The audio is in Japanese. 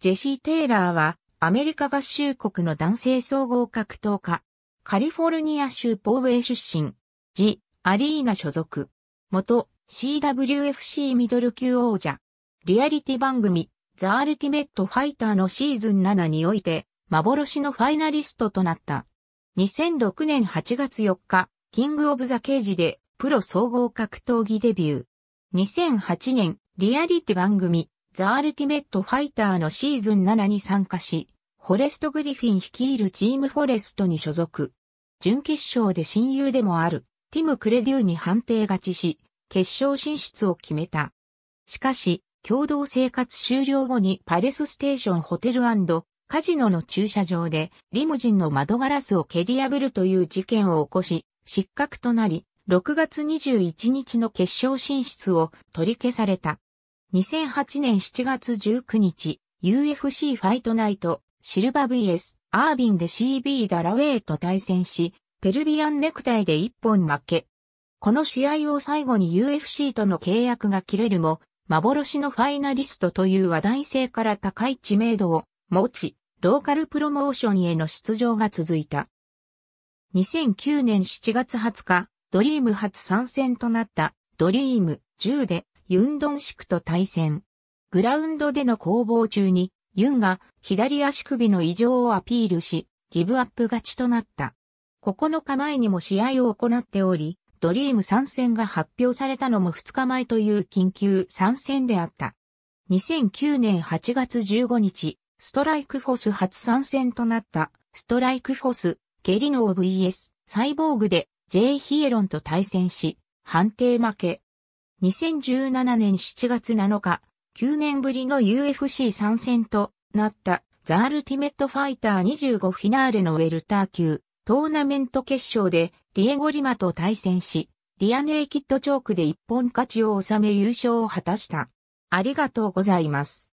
ジェシー・テイラーは、アメリカ合衆国の男性総合格闘家。カリフォルニア州ポーウェイ出身。ジ・アリーナ所属。元 CWFC ミドル級王者。リアリティ番組、ザ・アルティメット・ファイターのシーズン7において、幻のファイナリストとなった。2006年8月4日、キング・オブ・ザ・ケージで、プロ総合格闘技デビュー。2008年、リアリティ番組、ザ・アルティメット・ファイターのシーズン7に参加し、フォレスト・グリフィン率いるチームフォレストに所属。準決勝で親友でもある、ティム・クレデューに判定勝ちし、決勝進出を決めた。しかし、共同生活終了後にパレスステーションホテルカジノの駐車場でリムジンの窓ガラスを蹴り破るという事件を起こし、失格となり、6月21日の決勝進出を取り消された。2008年7月19日、UFC ファイトナイト、シルバ VS、アービンで CB ダラウェイと対戦し、ペルビアンネクタイで一本負け。この試合を最後に UFC との契約が切れるも、幻のファイナリストという話題性から高い知名度を持ち、ローカルプロモーションへの出場が続いた。2009年7月20日、ドリーム初参戦となった、ドリーム10でユンドンシクと対戦。グラウンドでの攻防中に、ユンが左足首の異常をアピールし、ギブアップ勝ちとなった。9日前にも試合を行っており、ドリーム参戦が発表されたのも2日前という緊急参戦であった。2009年8月15日、ストライクフォス初参戦となった、ストライクフォス、ゲリノー VS、サイボーグで、ジェイ・ヒエロンと対戦し、判定負け。2017年7月7日、9年ぶりの UFC 参戦となったザ・アルティメット・ファイター25フィナーレのウェルター級トーナメント決勝でディエゴ・リマと対戦し、リアネイキッドチョークで一本勝ちを収め優勝を果たした。ありがとうございます。